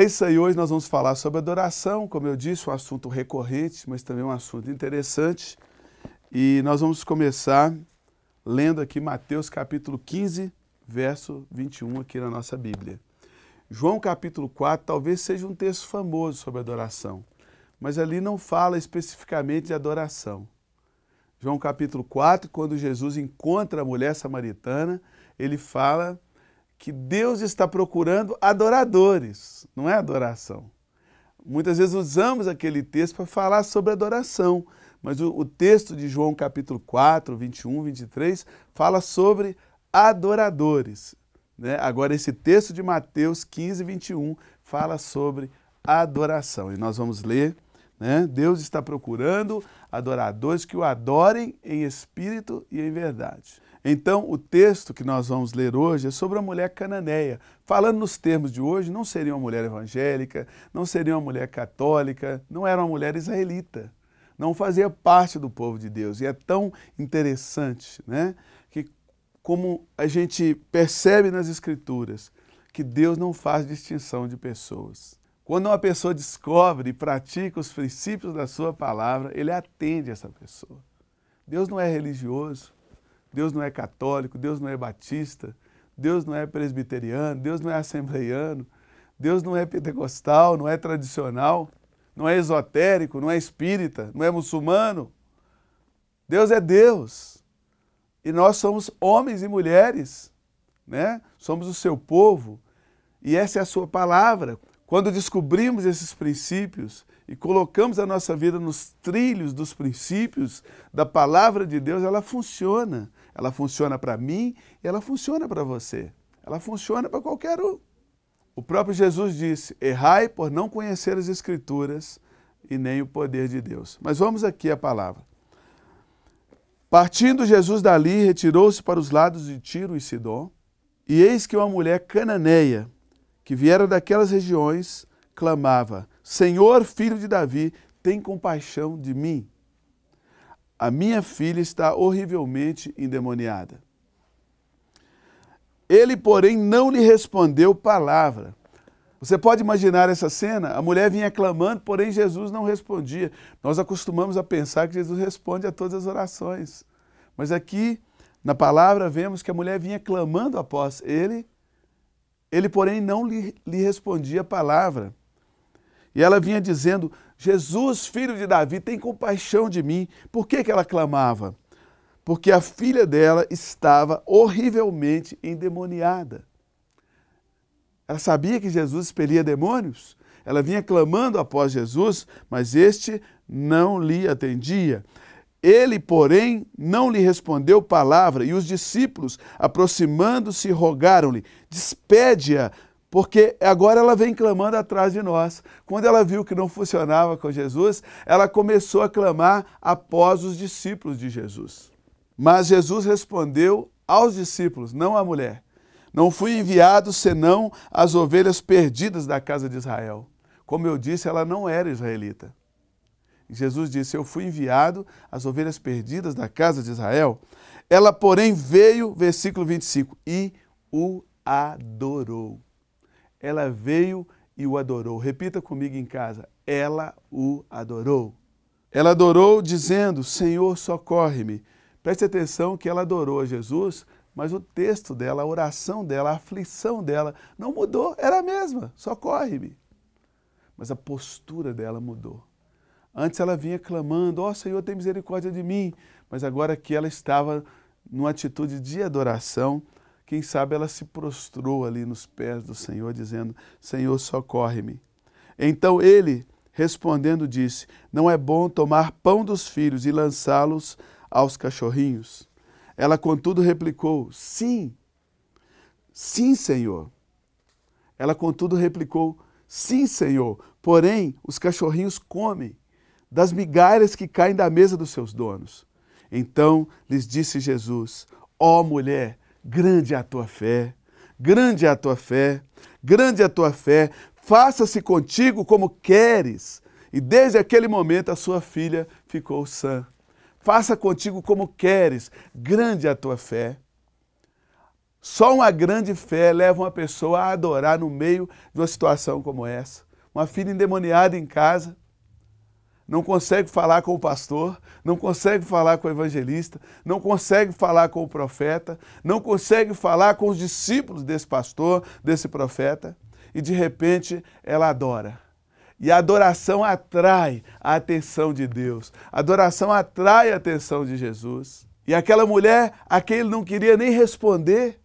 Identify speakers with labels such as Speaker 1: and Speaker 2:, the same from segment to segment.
Speaker 1: É isso aí, hoje nós vamos falar sobre adoração, como eu disse, um assunto recorrente, mas também um assunto interessante. E nós vamos começar lendo aqui Mateus capítulo 15, verso 21 aqui na nossa Bíblia. João capítulo 4 talvez seja um texto famoso sobre adoração, mas ali não fala especificamente de adoração. João capítulo 4, quando Jesus encontra a mulher samaritana, ele fala que Deus está procurando adoradores, não é adoração. Muitas vezes usamos aquele texto para falar sobre adoração, mas o, o, texto de João capítulo 4, 21, 23 fala sobre adoradores. Né? Agora, esse texto de Mateus 15, 21 fala sobre adoração. E nós vamos ler. Né? Deus está procurando adoradores que o adorem em espírito e em verdade. Então, o texto que nós vamos ler hoje é sobre a mulher cananeia. Falando nos termos de hoje, não seria uma mulher evangélica, não seria uma mulher católica, não era uma mulher israelita. Não fazia parte do povo de Deus. E é tão interessante, né? Que como a gente percebe nas Escrituras que Deus não faz distinção de pessoas. Quando uma pessoa descobre e pratica os princípios da sua palavra, ele atende essa pessoa. Deus não é religioso. Deus não é católico, Deus não é batista, Deus não é presbiteriano, Deus não é assembleiano, Deus não é pentecostal, não é tradicional, não é esotérico, não é espírita, não é muçulmano. Deus é Deus. E nós somos homens e mulheres, né? Somos o seu povo. E essa é a sua palavra. Quando descobrimos esses princípios e colocamos a nossa vida nos trilhos dos princípios da palavra de Deus, ela funciona. Ela funciona para mim e ela funciona para você. Ela funciona para qualquer um. O próprio Jesus disse: Errai por não conhecer as Escrituras e nem o poder de Deus. Mas vamos aqui à palavra. Partindo Jesus dali, retirou-se para os lados de Tiro e Sidom, e eis que uma mulher cananeia, que viera daquelas regiões, clamava: Senhor, filho de Davi, tem compaixão de mim. A minha filha está horrivelmente endemoniada. Ele, porém, não lhe respondeu palavra. Você pode imaginar essa cena? A mulher vinha clamando, porém Jesus não respondia. Nós acostumamos a pensar que Jesus responde a todas as orações. Mas aqui, na palavra, vemos que a mulher vinha clamando após ele, ele, porém, não lhe, lhe respondia a palavra. E ela vinha dizendo: Jesus, filho de Davi, tem compaixão de mim. Por que, que ela clamava? Porque a filha dela estava horrivelmente endemoniada. Ela sabia que Jesus expelia demônios. Ela vinha clamando após Jesus, mas este não lhe atendia. Ele, porém, não lhe respondeu palavra, e os discípulos, aproximando-se, rogaram-lhe: Despede-a, porque agora ela vem clamando atrás de nós. Quando ela viu que não funcionava com Jesus, ela começou a clamar após os discípulos de Jesus. Mas Jesus respondeu aos discípulos, não à mulher. Não fui enviado senão as ovelhas perdidas da casa de Israel. Como eu disse, ela não era israelita. Jesus disse: Eu fui enviado às ovelhas perdidas da casa de Israel. Ela, porém, veio, versículo 25, e o adorou. Ela veio e o adorou. Repita comigo em casa. Ela o adorou. Ela adorou dizendo: Senhor, socorre-me. Preste atenção que ela adorou a Jesus, mas o texto dela, a oração dela, a aflição dela não mudou, era a mesma: socorre-me. Mas a postura dela mudou. Antes ela vinha clamando: Ó oh, Senhor, tem misericórdia de mim. Mas agora que ela estava numa atitude de adoração, quem sabe ela se prostrou ali nos pés do Senhor, dizendo: Senhor, socorre-me. Então ele, respondendo, disse: Não é bom tomar pão dos filhos e lançá-los aos cachorrinhos. Ela, contudo, replicou: Sim, sim, Senhor. Ela, contudo, replicou: Sim, Senhor. Porém, os cachorrinhos comem das migalhas que caem da mesa dos seus donos. Então lhes disse Jesus: Ó oh, mulher, Grande é a tua fé, grande é a tua fé, grande é a tua fé, faça-se contigo como queres. E desde aquele momento a sua filha ficou sã. Faça contigo como queres, grande a tua fé. Só uma grande fé leva uma pessoa a adorar no meio de uma situação como essa. Uma filha endemoniada em casa, não consegue falar com o pastor, não consegue falar com o evangelista, não consegue falar com o profeta, não consegue falar com os discípulos desse pastor, desse profeta, e de repente ela adora. E a adoração atrai a atenção de Deus, a adoração atrai a atenção de Jesus. E aquela mulher a quem ele não queria nem responder,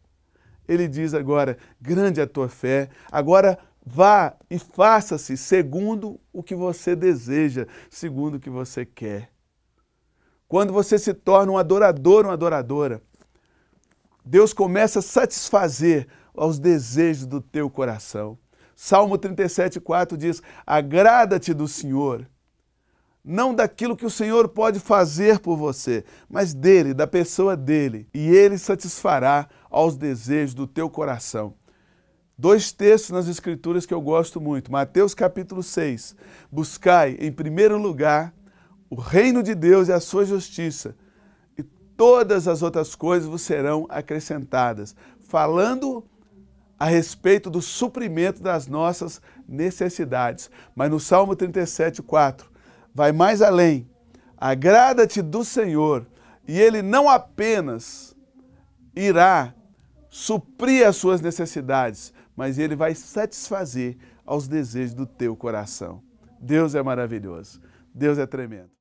Speaker 1: ele diz agora: grande é a tua fé, agora Vá e faça-se segundo o que você deseja, segundo o que você quer. Quando você se torna um adorador, uma adoradora, Deus começa a satisfazer aos desejos do teu coração. Salmo 37,4 diz: Agrada-te do Senhor, não daquilo que o Senhor pode fazer por você, mas dele, da pessoa dele, e ele satisfará aos desejos do teu coração. Dois textos nas Escrituras que eu gosto muito. Mateus capítulo 6. Buscai, em primeiro lugar, o reino de Deus e a sua justiça, e todas as outras coisas vos serão acrescentadas. Falando a respeito do suprimento das nossas necessidades. Mas no Salmo 37, 4, vai mais além. Agrada-te do Senhor, e Ele não apenas irá suprir as suas necessidades, mas Ele vai satisfazer aos desejos do teu coração. Deus é maravilhoso, Deus é tremendo.